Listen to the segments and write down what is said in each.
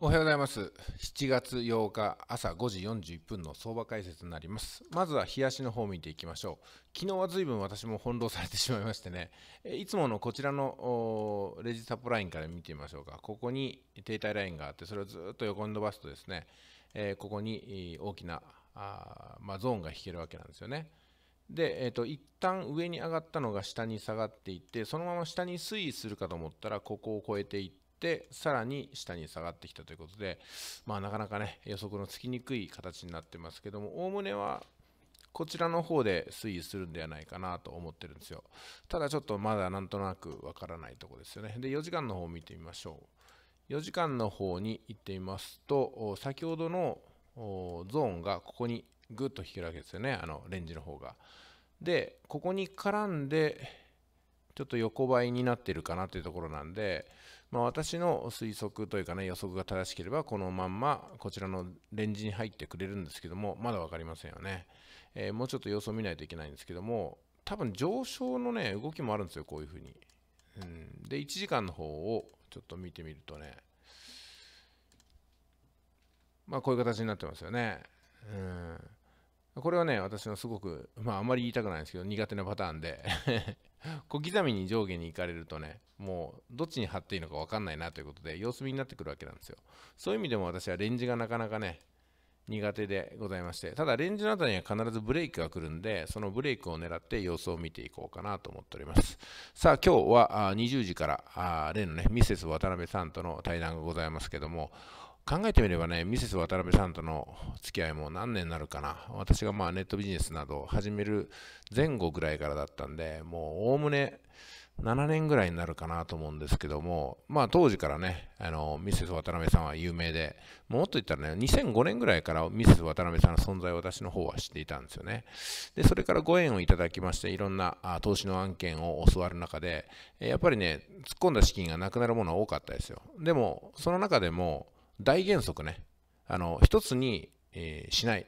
おはようございます。7月8日朝5時41分の相場解説になります。まずは日足の方を見ていきましょう。昨日は随分私も翻弄されてしまいましてね、いつものこちらのレジサポラインから見てみましょうか。ここに停滞ラインがあって、それをずっと横に伸ばすとですね、えここに大きなあ、まゾーンが引けるわけなんですよね。で、えーと、一旦上に上がったのが下に下がっていってそのまま下に推移するかと思ったらここを越えていっっさらに下に下がってきたということで、まあ、なかなかね予測のつきにくい形になってますけどもおおむねはこちらの方で推移するんではないかなと思ってるんですよただちょっとまだなんとなくわからないところですよねで4時間の方を見てみましょう4時間の方に行ってみますと先ほどのゾーンがここにぐっと引けるわけですよねあのレンジの方がでここに絡んでちょっと横ばいになってるかなというところなんでまあ、私の推測というかね予測が正しければこのまんまこちらのレンジに入ってくれるんですけどもまだ分かりませんよね、えー、もうちょっと様子を見ないといけないんですけども多分上昇のね動きもあるんですよこういうふうに、うん、で1時間の方をちょっと見てみるとねまあこういう形になってますよねうんこれはね、私のすごく、まああまり言いたくないんですけど、苦手なパターンで 小刻みに上下に行かれるとね、もうどっちに貼っていいのか分かんないなということで、様子見になってくるわけなんですよ。そういう意味でも私はレンジがなかなかね、苦手でございまして、ただレンジの辺りには必ずブレーキが来るんで、そのブレークを狙って様子を見ていこうかなと思っております。さあ、今日は20時から、例のね、ミセス渡辺さんとの対談がございますけども、考えてみればね、ミセス渡辺さんとの付き合いも何年になるかな。私がまあネットビジネスなどを始める前後ぐらいからだったんで、もうおおむね7年ぐらいになるかなと思うんですけども、まあ当時からね、あの、ミセス渡辺さんは有名で、もっと言ったらね、2005年ぐらいからミセス渡辺さんの存在を私の方は知っていたんですよね。で、それからご縁をいただきまして、いろんなあ投資の案件を教わる中で、やっぱりね、突っ込んだ資金がなくなるものは多かったですよ。でも、その中でも、大原則ね、あの一つに、えー、しない、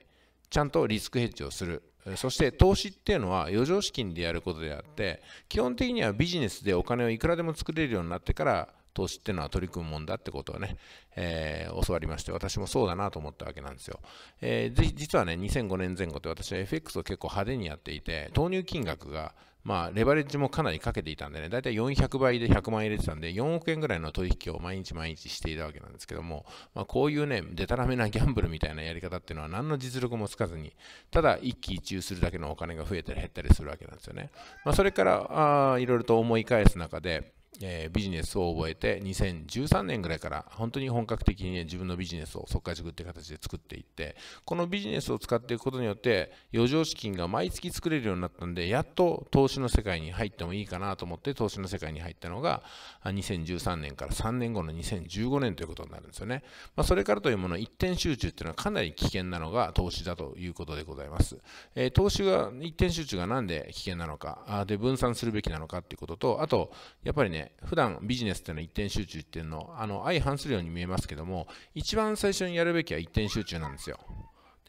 ちゃんとリスクヘッジをする、そして投資っていうのは余剰資金でやることであって、基本的にはビジネスでお金をいくらでも作れるようになってから、投資っていうのは取り組むもんだってことをね、えー、教わりまして、私もそうだなと思ったわけなんですよ。えー、実はね、2005年前後って私は FX を結構派手にやっていて、投入金額が、まあ、レバレッジもかなりかけていたんでね、だいたい400倍で100万円入れてたんで、4億円ぐらいの取引を毎日毎日していたわけなんですけども、まあ、こういうね、でたらめなギャンブルみたいなやり方っていうのは、何の実力もつかずに、ただ一喜一憂するだけのお金が増えたり減ったりするわけなんですよね。まあ、それから、いろいろと思い返す中で、えー、ビジネスを覚えて2013年ぐらいから本当に本格的に、ね、自分のビジネスを即価塾って形で作っていってこのビジネスを使っていくことによって余剰資金が毎月作れるようになったんでやっと投資の世界に入ってもいいかなと思って投資の世界に入ったのが2013年から3年後の2015年ということになるんですよね、まあ、それからというもの一点集中っていうのはかなり危険なのが投資だということでございます、えー、投資が一点集中がなんで危険なのかで分散するべきなのかということとあとやっぱりねね、普段ビジネスっていうのは一点集中っていうの、あの相反するように見えますけども、一番最初にやるべきは一点集中なんですよ。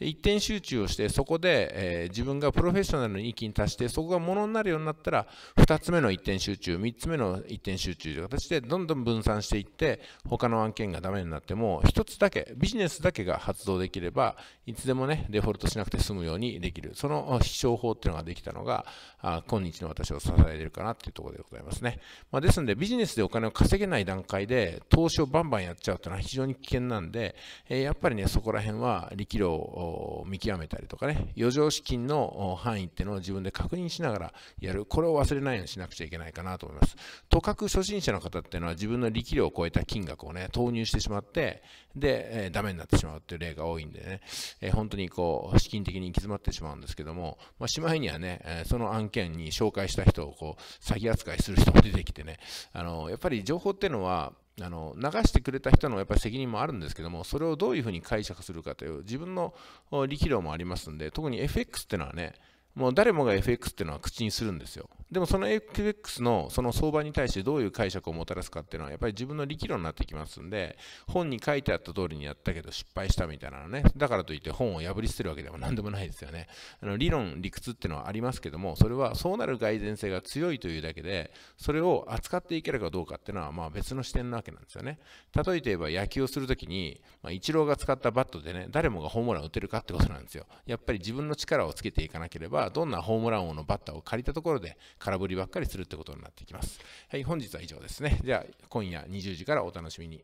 一点集中をしてそこで、えー、自分がプロフェッショナルの域に達してそこがものになるようになったら2つ目の一点集中3つ目の一点集中という形でどんどん分散していって他の案件がダメになっても1つだけビジネスだけが発動できればいつでもねデフォルトしなくて済むようにできるその必勝法っていうのができたのがあ今日の私を支えてるかなっていうところでございますね、まあ、ですのでビジネスでお金を稼げない段階で投資をバンバンやっちゃうというのは非常に危険なんで、えー、やっぱりねそこら辺は力量を見極めたりとかね、余剰資金の範囲っていうのを自分で確認しながらやる。これを忘れないようにしなくちゃいけないかなと思います。とかく初心者の方っていうのは自分の力量を超えた金額をね、投入してしまって、で、えー、ダメになってしまうっていう例が多いんでね、えー、本当にこう、資金的に行き詰まってしまうんですけども、まあ、しまいにはね、えー、その案件に紹介した人をこう、詐欺扱いする人も出てきてね、あの、やっぱり情報っていうのは、あの流してくれた人のやっぱり責任もあるんですけども、それをどういうふうに解釈するかという自分の力量もありますんで、特に FX っていうのはね、もう誰もが FX っていうのは口にするんですよ。でもその FX のその相場に対してどういう解釈をもたらすかっていうのはやっぱり自分の力量になってきますんで本に書いてあった通りにやったけど失敗したみたいなのね だからといって本を破り捨てるわけでも何でもないですよねあの理論理屈っていうのはありますけどもそれはそうなる蓋然性が強いというだけでそれを扱っていけるかどうかっていうのはまあ別の視点なわけなんですよね例えて言えば野球をするときに、まあ、イチローが使ったバットでね誰もがホームラン打てるかってことなんですよやっぱり自分の力をつけていかなければどんなホームラン王のバッターを借りたところで空振りばっかりするってことになってきます。はい、本日は以上ですね。じゃあ、今夜20時からお楽しみに。